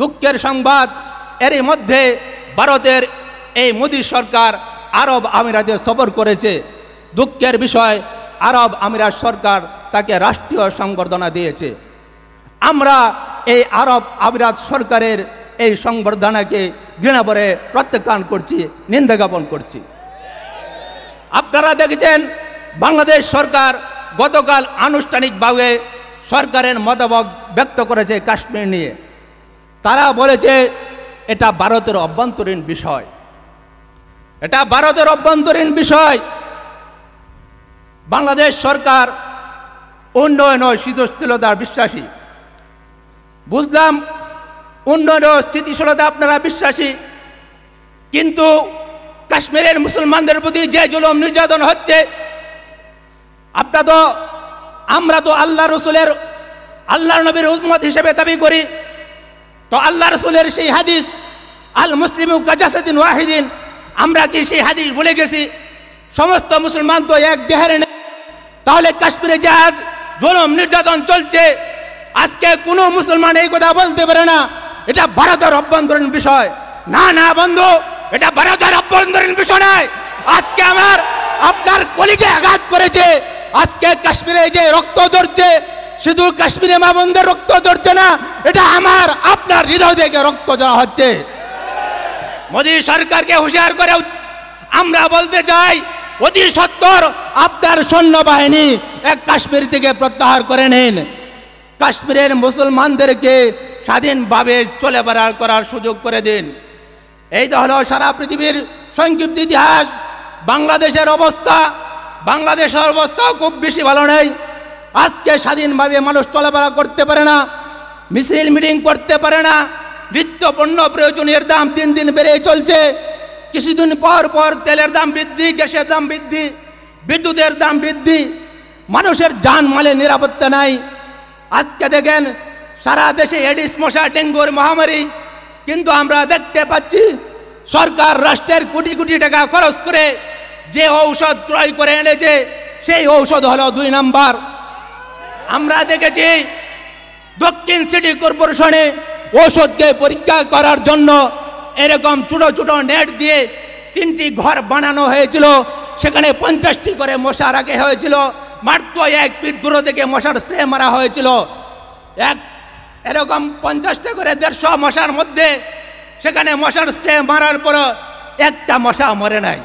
দুঃখের সংবাদ এরই মধ্যে ভারতের এই মোদী সরকার আরব আমিরাতের সফর করেছে দুঃখের বিষয় আরব আমিরাত সরকার তাকে রাষ্ট্রীয় সংবর্ধনা দিয়েছে আমরা এই আরব আমিরাত সরকারের এই সংবর্ধনাকে ঘৃণা ভরে প্রত্যাখ্যান করছি নিন্দা জ্ঞাপন করছি আপনারা দেখেছেন বাংলাদেশ সরকার গতকাল আনুষ্ঠানিকভাবে সরকারের মতামত ব্যক্ত করেছে কাশ্মীর নিয়ে তারা বলে যে এটা ভারতের অভ্যন্তরীণ বিষয় এটা ভারতের অভ্যন্তরীণ বিষয় বাংলাদেশ সরকার উন্নয়ন ও স্থিতিশীলতার বিশ্বাসী বুঝলাম উন্নয়ন ও স্থিতিশীলতা আপনারা বিশ্বাসী কিন্তু কাশ্মীরের মুসলমানদের প্রতি যে জুলুম নির্যাতন হচ্ছে আপনার তো আমরা তো আল্লাহ রসুলের আল্লাহ নবীর উদ্মত হিসেবে দাবি করি তো আল্লাহ রসুলের সেই হাদিস আল মুসলিম গাজাসুদ্দিন ওয়াহিদিন আমরা কি সেই হাদিস বলে গেছি সমস্ত মুসলমান তো এক দেহের নেই তাহলে কাশ্মীরে জাহাজ আজ জলম নির্যাতন চলছে আজকে কোনো মুসলমান এই কথা বলতে পারে না এটা ভারতের অভ্যন্তরীণ বিষয় না না বন্ধু এটা ভারতের অভ্যন্তরীণ বিষয় নয় আজকে আমার আপনার কলিজে আঘাত করেছে আজকে কাশ্মীরে যে রক্ত ধরছে শুধু কাশ্মীরে মা বোনদের রক্ত ঝরছে না এটা আমার আপনার হৃদয় থেকে রক্ত জড়া হচ্ছে মোদী সরকারকে হুঁশিয়ার করে আমরা বলতে চাই অতি সত্তর আপনার সৈন্যবাহিনী এক কাশ্মীর থেকে প্রত্যাহার করে নিন কাশ্মীরের মুসলমানদেরকে স্বাধীনভাবে চলে বেড়ার করার সুযোগ করে দিন তো হলো সারা পৃথিবীর সংক্ষিপ্ত ইতিহাস বাংলাদেশের অবস্থা বাংলাদেশের অবস্থাও খুব বেশি ভালো নেই আজকে স্বাধীনভাবে মানুষ চলাফেরা করতে পারে না মিছিল মিটিং করতে পারে না নিত্য পণ্য প্রয়োজনের দাম দিন দিন বেড়েই চলছে কিছুদিন পর পর তেলের দাম বৃদ্ধি গ্যাসের দাম বৃদ্ধি বিদ্যুতের দাম বৃদ্ধি মানুষের যান মালে নিরাপত্তা নাই আজকে দেখেন সারা দেশে এডিস মশা ডেঙ্গুর মহামারী কিন্তু আমরা দেখতে পাচ্ছি সরকার রাষ্ট্রের কোটি কোটি টাকা খরচ করে যে ঔষধ ক্রয় করে এনেছে সেই ঔষধ হলো দুই নাম্বার আমরা দেখেছি দক্ষিণ সিটি কর্পোরেশনে ওষুধকে পরীক্ষা করার জন্য এরকম ছোটো ছোটো নেট দিয়ে তিনটি ঘর বানানো হয়েছিল সেখানে পঞ্চাশটি করে মশা রাখা হয়েছিল মাত্র এক পিঠ দূর থেকে মশার স্প্রে মারা হয়েছিল এক এরকম পঞ্চাশটি করে দেড়শো মশার মধ্যে সেখানে মশার স্প্রে মারার পর একটা মশা মরে নাই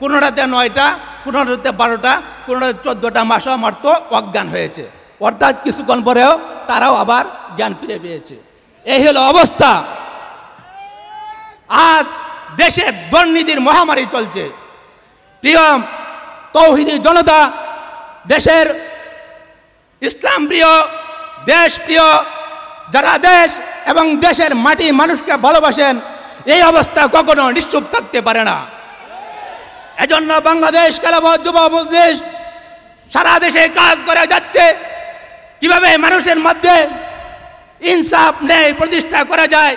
কোনোটাতে নয়টা কোনোটাতে বারোটা কোনোটাতে চোদ্দোটা মশা মারতো অজ্ঞান হয়েছে অর্থাৎ কিছুক্ষণ পরেও তারাও আবার জ্ঞান ফিরে পেয়েছে এই হলো অবস্থা আজ দেশে দুর্নীতির মহামারী চলছে প্রিয় তৌহিদি জনতা দেশের ইসলাম প্রিয় দেশ প্রিয় যারা দেশ এবং দেশের মাটি মানুষকে ভালোবাসেন এই অবস্থা কখনো নিশ্চুপ থাকতে পারে না এজন্য বাংলাদেশ কেলাবত যুব দেশ সারা দেশে কাজ করে যাচ্ছে কিভাবে মানুষের মধ্যে ইনসাফ ন্যায় প্রতিষ্ঠা করা যায়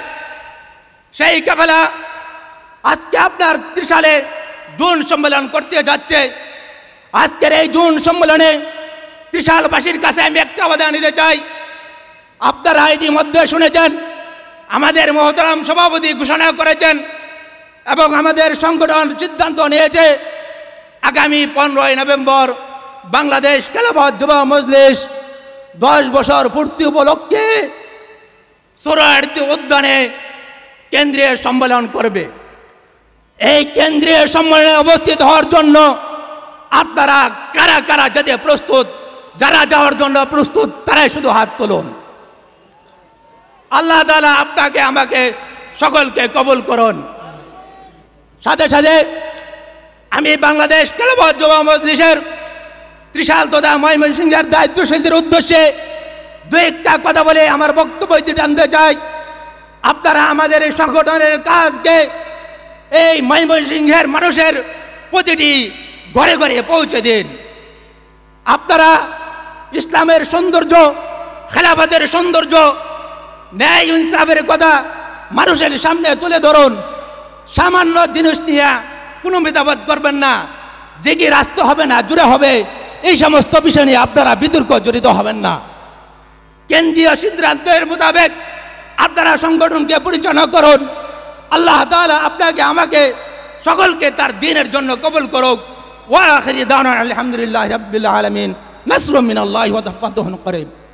সেই কাফেলা আজকে আপনার ত্রিশালে জুন সম্মেলন করতে যাচ্ছে আজকের এই জুন সম্মেলনে ত্রিশালবাসীর কাছে আমি একটা অবদান নিতে চাই আপনারা ইতিমধ্যে শুনেছেন আমাদের মহতরাম সভাপতি ঘোষণা করেছেন এবং আমাদের সংগঠন সিদ্ধান্ত নিয়েছে আগামী পনেরোই নভেম্বর বাংলাদেশ খেলাভ যুব মজলিশ দশ বছর পূর্তি উপলক্ষে সোরায়ার্থী উদ্যানে কেন্দ্রীয় সম্মেলন করবে এই কেন্দ্রীয় সম্মেলনে অবস্থিত হওয়ার জন্য আপনারা কারা কারা যেতে প্রস্তুত যারা যাওয়ার জন্য প্রস্তুত তারাই শুধু হাত তুলুন আল্লাহ তালা আপনাকে আমাকে সকলকে কবুল করুন সাথে সাথে আমি বাংলাদেশ কেলাবাদ যুব মজলিশের ত্রিশাল তোদা ময়মনসিংহের দায়িত্বশীলদের উদ্দেশ্যে দু একটা কথা বলে আমার বক্তব্য জানতে চাই আপনারা আমাদের এই সংগঠনের কাজকে এই ময়মনসিংহের মানুষের প্রতিটি ঘরে ঘরে পৌঁছে দিন আপনারা ইসলামের সৌন্দর্য খেলাফাতের সৌন্দর্য ন্যায় ইনসাফের কথা মানুষের সামনে তুলে ধরুন সামান্য জিনিস নিয়ে কোনো ভেদাভেদ করবেন না যে কি রাস্তা হবে না জুড়ে হবে এই সমস্ত বিষয় নিয়ে আপনারা বিতর্ক জড়িত হবেন না কেন্দ্রীয় সিদ্ধান্তের মোতাবেক আপনারা সংগঠনকে পরিচালনা করুন আল্লাহ তালা আপনাকে আমাকে সকলকে তার দিনের জন্য কবল করুক ওয়া আখিরি দান আলহামদুলিল্লাহ রবিল্লা আলমিন ওয়া আল্লাহ করেন